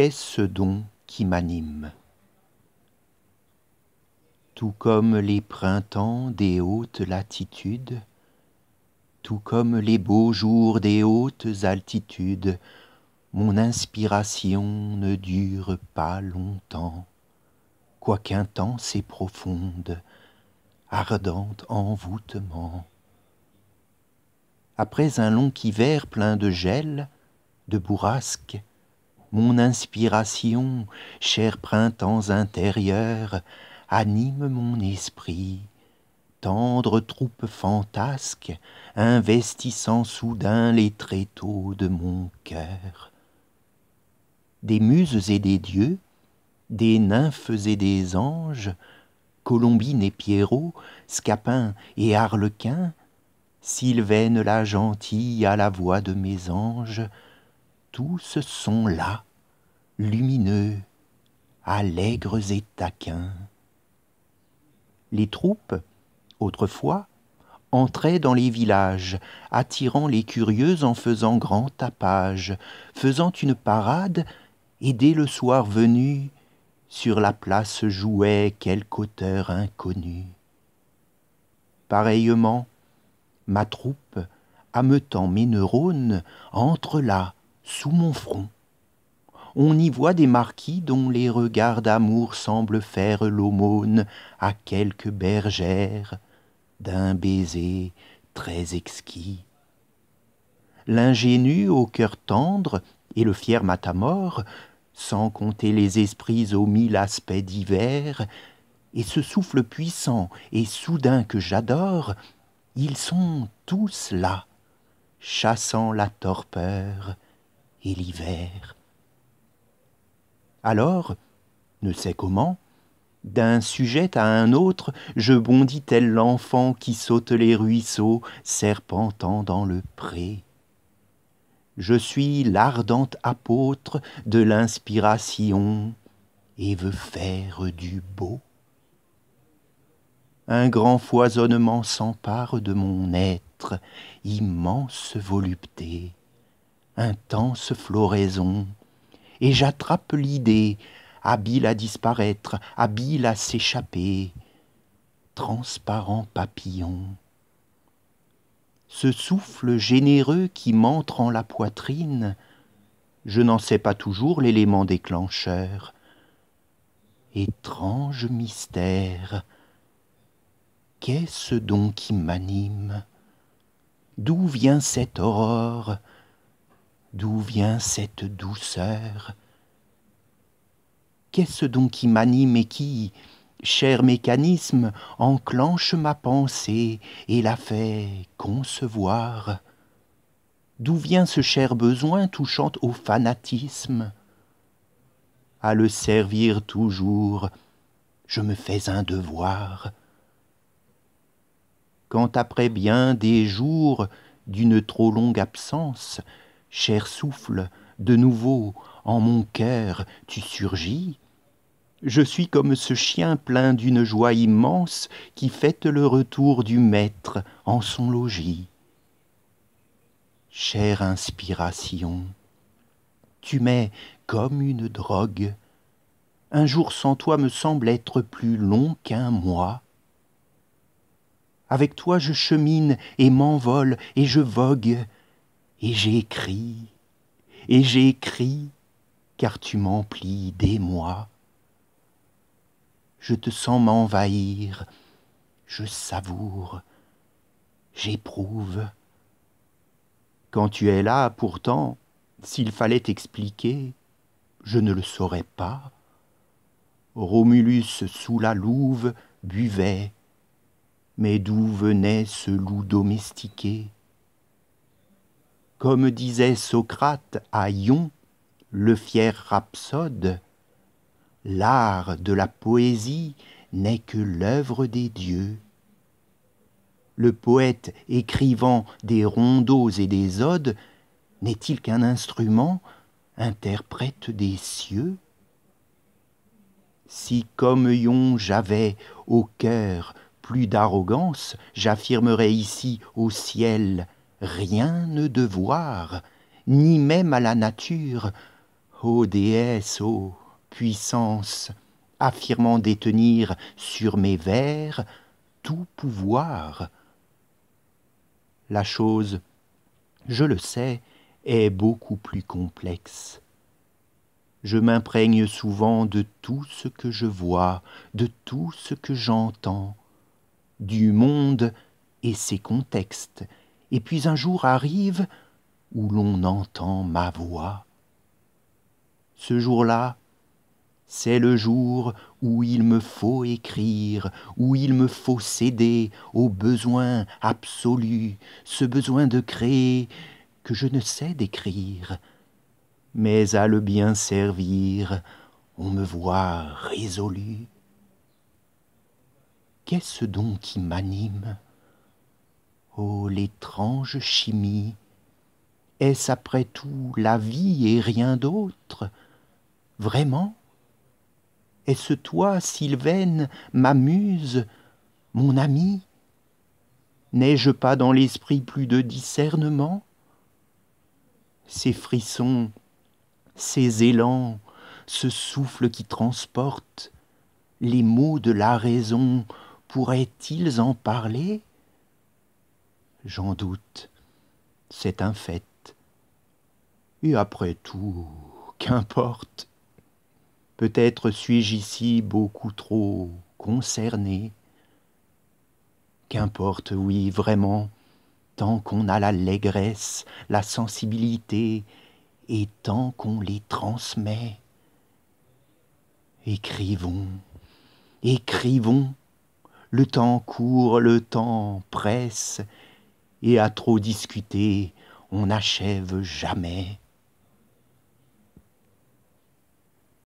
qu'est ce don qui m'anime Tout comme les printemps des hautes latitudes, tout comme les beaux jours des hautes altitudes, mon inspiration ne dure pas longtemps, quoique intense et profonde, ardente envoûtement. Après un long hiver plein de gel, de bourrasques, mon inspiration, chers printemps intérieurs, anime mon esprit. Tendre troupe fantasque, investissant soudain les tréteaux de mon cœur. Des muses et des dieux, des nymphes et des anges, Colombine et Pierrot, Scapin et Harlequin, Sylvaine la gentille à la voix de mes anges, tous sont là lumineux, allègres et taquins. Les troupes, autrefois, entraient dans les villages, attirant les curieux en faisant grand tapage, faisant une parade, et dès le soir venu, sur la place jouait quelque auteur inconnu. Pareillement, ma troupe, ameutant mes neurones, entre là, sous mon front. On y voit des marquis dont les regards d'amour semblent faire l'aumône à quelque bergère d'un baiser très exquis. L'ingénu au cœur tendre et le fier matamor, sans compter les esprits aux mille aspects divers, et ce souffle puissant et soudain que j'adore, ils sont tous là, chassant la torpeur et l'hiver. Alors, ne sais comment, d'un sujet à un autre, je bondis tel l'enfant qui saute les ruisseaux, serpentant dans le pré. Je suis l'ardente apôtre de l'inspiration et veux faire du beau. Un grand foisonnement s'empare de mon être, immense volupté intense floraison, et j'attrape l'idée, habile à disparaître, habile à s'échapper, transparent papillon. Ce souffle généreux qui m'entre en la poitrine, je n'en sais pas toujours l'élément déclencheur. Étrange mystère, qu'est-ce donc qui m'anime D'où vient cette aurore D'où vient cette douceur Qu'est-ce donc qui m'anime et qui, cher mécanisme, enclenche ma pensée et la fait concevoir D'où vient ce cher besoin touchant au fanatisme À le servir toujours, je me fais un devoir. Quand après bien des jours d'une trop longue absence, Cher souffle, de nouveau, en mon cœur, tu surgis. Je suis comme ce chien plein d'une joie immense qui fête le retour du maître en son logis. Chère inspiration, tu m'es comme une drogue. Un jour sans toi me semble être plus long qu'un mois. Avec toi je chemine et m'envole et je vogue et j'écris, et j'écris, car tu m'emplis des mois. Je te sens m'envahir, je savoure, j'éprouve. Quand tu es là, pourtant, s'il fallait t'expliquer, je ne le saurais pas. Romulus sous la louve buvait, mais d'où venait ce loup domestiqué comme disait Socrate à Ion, le fier rhapsode, l'art de la poésie n'est que l'œuvre des dieux. Le poète écrivant des rondeaux et des odes n'est-il qu'un instrument, interprète des cieux Si comme Ion j'avais au cœur plus d'arrogance, j'affirmerais ici au ciel rien ne devoir, ni même à la nature, ô déesse, ô puissance, affirmant détenir sur mes vers tout pouvoir. La chose, je le sais, est beaucoup plus complexe. Je m'imprègne souvent de tout ce que je vois, de tout ce que j'entends, du monde et ses contextes, et puis un jour arrive où l'on entend ma voix. Ce jour-là, c'est le jour où il me faut écrire, où il me faut céder au besoin absolu, ce besoin de créer que je ne sais décrire, mais à le bien servir, on me voit résolu. Qu'est-ce donc qui m'anime Oh, l'étrange chimie Est-ce après tout la vie et rien d'autre Vraiment Est-ce toi, Sylvaine, ma muse, mon amie N'ai-je pas dans l'esprit plus de discernement Ces frissons, ces élans, ce souffle qui transporte, les mots de la raison, pourraient-ils en parler j'en doute, c'est un fait. Et après tout, qu'importe Peut-être suis-je ici beaucoup trop concerné. Qu'importe, oui, vraiment, tant qu'on a l'allégresse, la sensibilité, et tant qu'on les transmet. Écrivons, écrivons, le temps court, le temps presse, et à trop discuter, on n'achève jamais.